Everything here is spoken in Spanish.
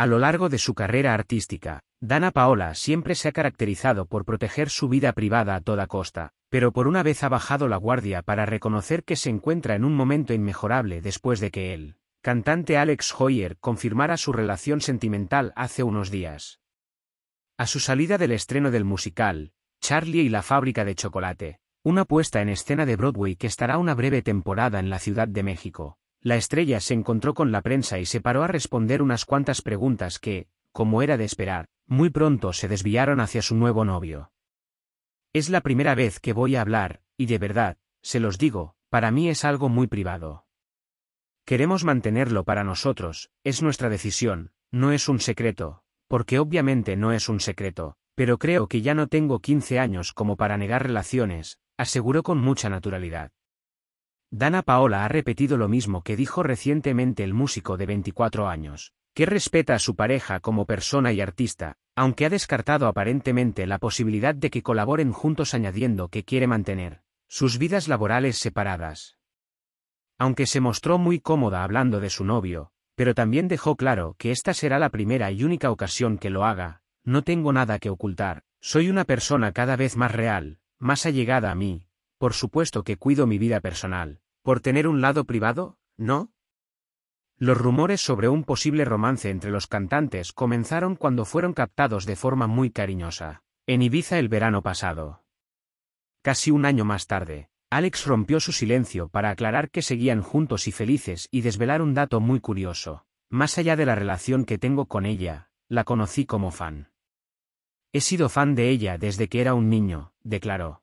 A lo largo de su carrera artística, Dana Paola siempre se ha caracterizado por proteger su vida privada a toda costa, pero por una vez ha bajado la guardia para reconocer que se encuentra en un momento inmejorable después de que él, cantante Alex Hoyer, confirmara su relación sentimental hace unos días. A su salida del estreno del musical, Charlie y la fábrica de chocolate, una puesta en escena de Broadway que estará una breve temporada en la Ciudad de México, la estrella se encontró con la prensa y se paró a responder unas cuantas preguntas que, como era de esperar, muy pronto se desviaron hacia su nuevo novio. Es la primera vez que voy a hablar, y de verdad, se los digo, para mí es algo muy privado. Queremos mantenerlo para nosotros, es nuestra decisión, no es un secreto, porque obviamente no es un secreto, pero creo que ya no tengo 15 años como para negar relaciones, aseguró con mucha naturalidad. Dana Paola ha repetido lo mismo que dijo recientemente el músico de 24 años, que respeta a su pareja como persona y artista, aunque ha descartado aparentemente la posibilidad de que colaboren juntos añadiendo que quiere mantener sus vidas laborales separadas. Aunque se mostró muy cómoda hablando de su novio, pero también dejó claro que esta será la primera y única ocasión que lo haga, no tengo nada que ocultar, soy una persona cada vez más real, más allegada a mí, por supuesto que cuido mi vida personal, por tener un lado privado, ¿no? Los rumores sobre un posible romance entre los cantantes comenzaron cuando fueron captados de forma muy cariñosa, en Ibiza el verano pasado. Casi un año más tarde, Alex rompió su silencio para aclarar que seguían juntos y felices y desvelar un dato muy curioso. Más allá de la relación que tengo con ella, la conocí como fan. He sido fan de ella desde que era un niño, declaró.